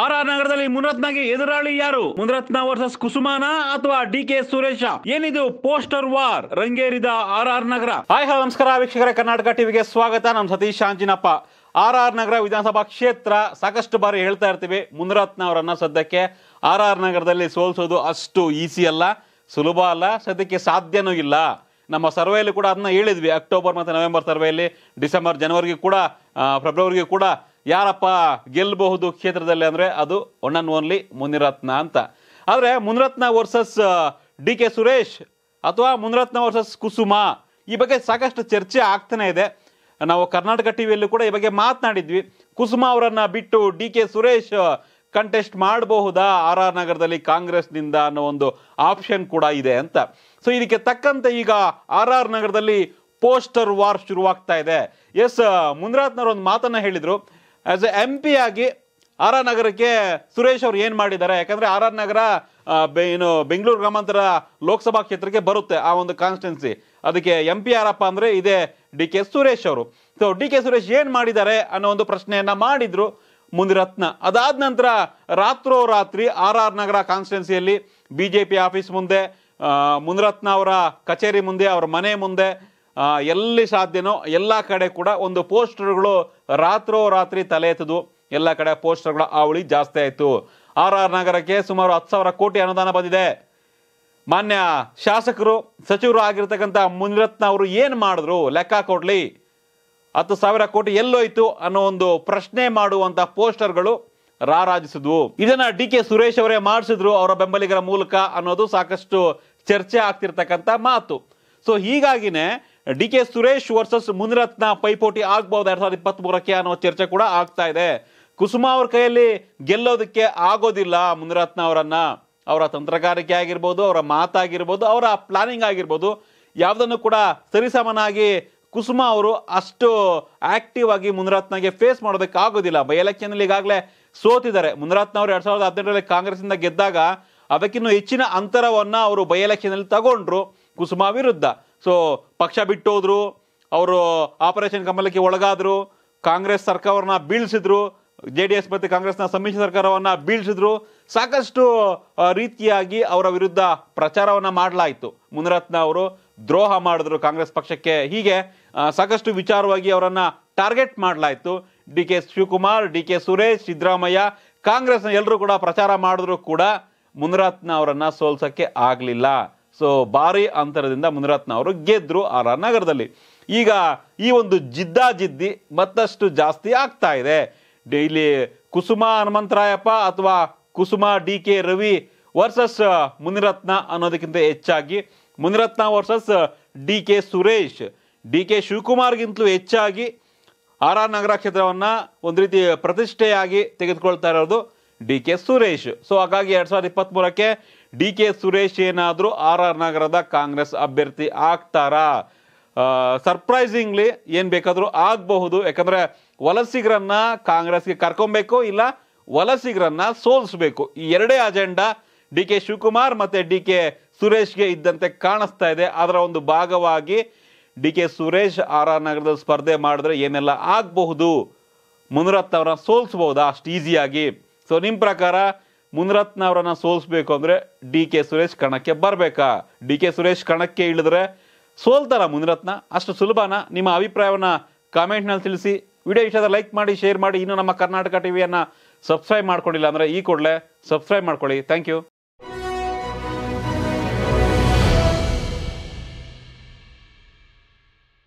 R R ನಗರದಲ್ಲಿ ಮುನರತ್ನಗೆ ಎದುರಾಳಿ ಯಾರು ಮುನರತ್ನ ವರ್ಸಸ್ ಕುಸುಮಾನ ಅಥವಾ ಡಿ ಕೆ ಸುರೇಶ ಏನಿದು ಪೋಸ್ಟರ್ ವಾರ್ ರಂಗೇರಿದ R R Nagar hi hello ನಮಸ್ಕಾರ ವೀಕ್ಷಕರ ಕರ್ನಾಟಕ ಟಿವಿಗೆ ಸ್ವಾಗತ ನಮ್ಮ ಸತೀಶ್ ಅಂಜಿನಪ್ಪ ಆರ್ ಆರ್ ನಗರ ವಿಧಾನಸಭಾ ಕ್ಷೇತ್ರ ಸಾಕಷ್ಟು ಬಾರಿ ಹೇಳ್ತಾ ಇರ್ತೀವಿ ಮುನರತ್ನ ಅವರನ್ನ ಸದ್ಯಕ್ಕೆ ಆರ್ ಆರ್ ನಗರದಲ್ಲಿ ಸೋಲ್ಸೋದು ಅಷ್ಟು ಈಸಿ ಅಲ್ಲ ಸುಲಭ ಅಲ್ಲ ಸದ್ಯಕ್ಕೆ ಸಾಧ್ಯನೂ ಇಲ್ಲ ನಮ್ಮ ಸರ್ವೆಯಲ್ಲಿ ಕೂಡ ಅದನ್ನ ಹೇಳಿದ್ವಿ ಅಕ್ಟೋಬರ್ ಮತ್ತು ನವೆಂಬರ್ ಸರ್ವೆಯಲ್ಲಿ ಡಿಸೆಂಬರ್ ಜನವರಿಗೆ ಕೂಡ ಫೆಬ್ರವರಿಗೆ ಕೂಡ ಯಾರಪ್ಪ ಗೆಲ್ಲಬಹುದು ಕ್ಷೇತ್ರದಲ್ಲಿ ಅಂದರೆ ಅದು ಒನ್ ಆ್ಯಂಡ್ ಓನ್ಲಿ ಮುನಿರತ್ನ ಅಂತ ಆದರೆ Munirathna versus D K Suresh ಅಥವಾ ಮುನಿರತ್ನ ವರ್ಸಸ್ ಕುಸುಮ ಈ ಬಗ್ಗೆ ಸಾಕಷ್ಟು ಚರ್ಚೆ ಆಗ್ತಾನೆ ಇದೆ ನಾವು ಕರ್ನಾಟಕ ಟಿ ವಿಯಲ್ಲೂ ಕೂಡ ಈ ಬಗ್ಗೆ ಮಾತನಾಡಿದ್ವಿ ಕುಸುಮ ಅವರನ್ನು ಬಿಟ್ಟು ಡಿ ಕೆ ಸುರೇಶ್ ಕಂಟೆಸ್ಟ್ ಮಾಡಬಹುದಾ ಆರ್ ಆರ್ ನಗರದಲ್ಲಿ ಕಾಂಗ್ರೆಸ್ನಿಂದ ಅನ್ನೋ ಒಂದು ಆಪ್ಷನ್ ಕೂಡ ಇದೆ ಅಂತ ಸೊ ಇದಕ್ಕೆ ತಕ್ಕಂತೆ ಈಗ ಆರ್ ಆರ್ ನಗರದಲ್ಲಿ ಪೋಸ್ಟರ್ ವಾರ್ ಶುರುವಾಗ್ತಾ ಇದೆ ಎಸ್ ಮುನಿರತ್ನವ್ರು ಒಂದು ಮಾತನ್ನು ಹೇಳಿದರು ಆಸ್ ಎ ಎಂ ಪಿ ಆಗಿ ಆರ್ ಆರ್ ನಗರಕ್ಕೆ ಸುರೇಶ್ ಅವರು ಏನು ಮಾಡಿದ್ದಾರೆ ಯಾಕಂದರೆ ಆರ್ ಆರ್ ನಗರ ಏನು ಬೆಂಗಳೂರು ಗ್ರಾಮಾಂತರ ಲೋಕಸಭಾ ಕ್ಷೇತ್ರಕ್ಕೆ ಬರುತ್ತೆ ಆ ಒಂದು ಕಾನ್ಸ್ಟೆನ್ಸಿ ಅದಕ್ಕೆ ಎಂ ಪಿ ಯಾರಪ್ಪ ಅಂದರೆ ಇದೇ ಡಿ ಕೆ ಸುರೇಶ್ ಅವರು ಸೊ ಡಿ ಕೆ ಸುರೇಶ್ ಏನು ಮಾಡಿದ್ದಾರೆ ಅನ್ನೋ ಒಂದು ಪ್ರಶ್ನೆಯನ್ನು ಮಾಡಿದರು ಮುಂದಿರತ್ನ ಅದಾದ ನಂತರ ರಾತ್ರೋ ರಾತ್ರಿ ಆರ್ ಆರ್ ನಗರ ಕಾನ್ಸ್ಟೆನ್ಸಿಯಲ್ಲಿ ಬಿ ಜೆ ಪಿ ಆಫೀಸ್ ಮುಂದೆ ಮುನಿರತ್ನ ಅವರ ಕಚೇರಿ ಮುಂದೆ ಅವರ ಮನೆ ಮುಂದೆ ಎಲ್ಲಿ ಸಾಧ್ಯನೋ ಎಲ್ಲ ಕಡೆ ಕೂಡ ಒಂದು ಪೋಸ್ಟರ್ಗಳು ರಾತ್ರೋ ರಾತ್ರಿ ತಲೆ ಎತ್ತದು ಎಲ್ಲ ಕಡೆ ಪೋಸ್ಟರ್ಗಳ ಹುಳಿ ಜಾಸ್ತಿ ಆಯಿತು ಆರ್ ಆರ್ ನಗರಕ್ಕೆ ಸುಮಾರು ಹತ್ತು ಸಾವಿರ ಕೋಟಿ ಅನುದಾನ ಬಂದಿದೆ ಮಾನ್ಯ ಶಾಸಕರು ಸಚಿವರು ಆಗಿರ್ತಕ್ಕಂಥ ಮುನಿರತ್ನ ಅವರು ಏನು ಮಾಡಿದ್ರು ಲೆಕ್ಕ ಕೊಡ್ಲಿ ಹತ್ತು ಸಾವಿರ ಕೋಟಿ ಎಲ್ಲೋಯ್ತು ಅನ್ನೋ ಒಂದು ಪ್ರಶ್ನೆ ಮಾಡುವಂಥ ಪೋಸ್ಟರ್ಗಳು ರಾರಾಜಿಸಿದ್ವು ಇದನ್ನ ಡಿ ಕೆ ಸುರೇಶ್ ಅವರೇ ಮಾಡಿಸಿದ್ರು ಅವರ ಬೆಂಬಲಿಗರ ಮೂಲಕ ಅನ್ನೋದು ಸಾಕಷ್ಟು ಚರ್ಚೆ ಆಗ್ತಿರ್ತಕ್ಕಂಥ ಮಾತು ಸೊ ಹೀಗಾಗಿನೇ D K Suresh versus Munirathna ಪೈಪೋಟಿ ಆಗ್ಬಹುದು ಎರಡ್ ಸಾವಿರದ ಇಪ್ಪತ್ತ್ ಮೂರಕ್ಕೆ ಅನ್ನೋ ಚರ್ಚೆ ಕೂಡ ಆಗ್ತಾ ಇದೆ ಕುಸುಮಾ ಅವ್ರ ಕೈಯಲ್ಲಿ ಗೆಲ್ಲೋದಕ್ಕೆ ಆಗೋದಿಲ್ಲ ಮುನಿರತ್ನ ಅವರನ್ನ ಅವರ ತಂತ್ರಗಾರಿಕೆ ಆಗಿರ್ಬೋದು ಅವರ ಮಾತಾಗಿರ್ಬೋದು ಅವರ ಪ್ಲಾನಿಂಗ್ ಆಗಿರ್ಬೋದು ಯಾವುದನ್ನು ಕೂಡ ಸರಿಸಮನಾಗಿ ಕುಸುಮ ಅವರು ಅಷ್ಟು ಆಕ್ಟಿವ್ ಆಗಿ ಮುನಿರತ್ನಗೆ ಫೇಸ್ ಮಾಡೋದಕ್ಕೆ ಆಗೋದಿಲ್ಲ ಬೈ ಅಲ್ಲಿ ಈಗಾಗಲೇ ಸೋತಿದ್ದಾರೆ ಮುನಿರತ್ನ ಅವರು ಎರಡ್ ಸಾವಿರದ ಹದಿನೆಂಟರಲ್ಲಿ ಕಾಂಗ್ರೆಸ್ನಿಂದ ಗೆದ್ದಾಗ ಅದಕ್ಕಿನ್ನೂ ಹೆಚ್ಚಿನ ಅಂತರವನ್ನು ಅವರು ಬೈ ಅಲ್ಲಿ ತಗೊಂಡ್ರು ಕುಸುಮ ವಿರುದ್ಧ ಸೊ ಪಕ್ಷ ಬಿಟ್ಟೋದ್ರು ಅವರು ಆಪರೇಷನ್ ಕಮಲಕ್ಕೆ ಒಳಗಾದರು ಕಾಂಗ್ರೆಸ್ ಸರ್ಕಾರವನ್ನು ಬೀಳ್ಸಿದ್ರು ಜೆ ಡಿ ಎಸ್ ಮತ್ತು ಕಾಂಗ್ರೆಸ್ನ ಸಮ್ಮಿಶ್ರ ಸರ್ಕಾರವನ್ನು ಬೀಳಿಸಿದ್ರು ಸಾಕಷ್ಟು ರೀತಿಯಾಗಿ ಅವರ ವಿರುದ್ಧ ಪ್ರಚಾರವನ್ನು ಮಾಡಲಾಯಿತು ಮುನಿರತ್ನ ಅವರು ದ್ರೋಹ ಮಾಡಿದ್ರು ಕಾಂಗ್ರೆಸ್ ಪಕ್ಷಕ್ಕೆ ಹೀಗೆ ಸಾಕಷ್ಟು ವಿಚಾರವಾಗಿ ಅವರನ್ನು ಟಾರ್ಗೆಟ್ ಮಾಡಲಾಯಿತು D K Shivakumar D K Suresh Siddaramaiah ಕಾಂಗ್ರೆಸ್ನ ಎಲ್ಲರೂ ಕೂಡ ಪ್ರಚಾರ ಮಾಡಿದ್ರು ಕೂಡ ಮುನಿರತ್ನ ಅವರನ್ನು ಸೋಲ್ಸೋಕ್ಕೆ ಆಗಲಿಲ್ಲ ಸೊ ಭಾರಿ ಅಂತರದಿಂದ ಮುನಿರತ್ನ ಅವರು ಗೆದ್ದರು ಆರ್ ನಗರದಲ್ಲಿ ಈಗ ಈ ಒಂದು ಜಿದ್ದಿ ಮತ್ತಷ್ಟು ಜಾಸ್ತಿ ಆಗ್ತಾ ಇದೆ ಡೈಲಿ ಕುಸುಮ ಹನುಮಂತರಾಯಪ್ಪ ಅಥವಾ Kusuma D K Ravi versus Munirathna ಅನ್ನೋದಕ್ಕಿಂತ ಹೆಚ್ಚಾಗಿ Munirathna versus D K Suresh D K ಶಿವಕುಮಾರ್ಗಿಂತಲೂ ಹೆಚ್ಚಾಗಿ ಆರ್ ಆರ್ ನಗರ ಕ್ಷೇತ್ರವನ್ನು ಒಂದು ರೀತಿ ಪ್ರತಿಷ್ಠೆಯಾಗಿ ತೆಗೆದುಕೊಳ್ತಾ ಇರೋದು ಡಿ ಕೆ ಸುರೇಶ್ ಸೊ ಹಾಗಾಗಿ ಎರಡು ಸಾವಿರದ ಇಪ್ಪತ್ತ್ಮೂರಕ್ಕೆ ಡಿ ಕೆ ಸುರೇಶ್ ಏನಾದರೂ ಆರ್ ಆರ್ ನಗರದ ಕಾಂಗ್ರೆಸ್ ಅಭ್ಯರ್ಥಿ ಆಗ್ತಾರಾ ಸರ್ಪ್ರೈಸಿಂಗ್ಲಿ ಏನು ಬೇಕಾದರೂ ಆಗಬಹುದು ಯಾಕಂದರೆ ವಲಸಿಗರನ್ನ ಕಾಂಗ್ರೆಸ್ಗೆ ಕರ್ಕೊಬೇಕು ಇಲ್ಲ ವಲಸಿಗರನ್ನ ಸೋಲಿಸಬೇಕು ಈ ಎರಡೇ ಅಜೆಂಡಾ ಡಿ ಕೆ ಶಿವಕುಮಾರ್ ಮತ್ತು ಡಿ ಕೆ ಸುರೇಶ್ಗೆ ಇದ್ದಂತೆ ಕಾಣಿಸ್ತಾ ಇದೆ ಅದರ ಒಂದು ಭಾಗವಾಗಿ D K Suresh R R ನಗರದ ಸ್ಪರ್ಧೆ ಮಾಡಿದ್ರೆ ಏನೆಲ್ಲ ಆಗಬಹುದು ಮುನರತ್ ಅವರನ್ನ ಸೋಲಿಸ್ಬೋದಾ ಅಷ್ಟು ಈಸಿಯಾಗಿ ಸೊ ನಿಮ್ಮ ಪ್ರಕಾರ ಮುನರತ್ನ ಅವರನ್ನ ಸೋಲಿಸ್ಬೇಕು ಅಂದ್ರೆ ಡಿ ಕೆ ಸುರೇಶ್ ಕಣಕ್ಕೆ ಬರಬೇಕಾ ಡಿ ಕೆ ಸುರೇಶ್ ಕಣಕ್ಕೆ ಇಳಿದ್ರೆ ಸೋಲ್ತಾರ ಮುನಿರತ್ನ ಅಷ್ಟು ಸುಲಭನ ನಿಮ್ಮ ಅಭಿಪ್ರಾಯವನ್ನು ಕಾಮೆಂಟ್ನಲ್ಲಿ ತಿಳಿಸಿ ವಿಡಿಯೋ ಇಷ್ಟ ಲೈಕ್ ಮಾಡಿ ಶೇರ್ ಮಾಡಿ ಇನ್ನೂ ನಮ್ಮ ಕರ್ನಾಟಕ ಟಿವಿಯನ್ನ ಸಬ್ಸ್ಕ್ರೈಬ್ ಮಾಡ್ಕೊಂಡಿಲ್ಲ ಅಂದ್ರೆ ಈ ಕೂಡಲೇ ಸಬ್ಸ್ಕ್ರೈಬ್ ಮಾಡ್ಕೊಳ್ಳಿ ಥ್ಯಾಂಕ್ ಯು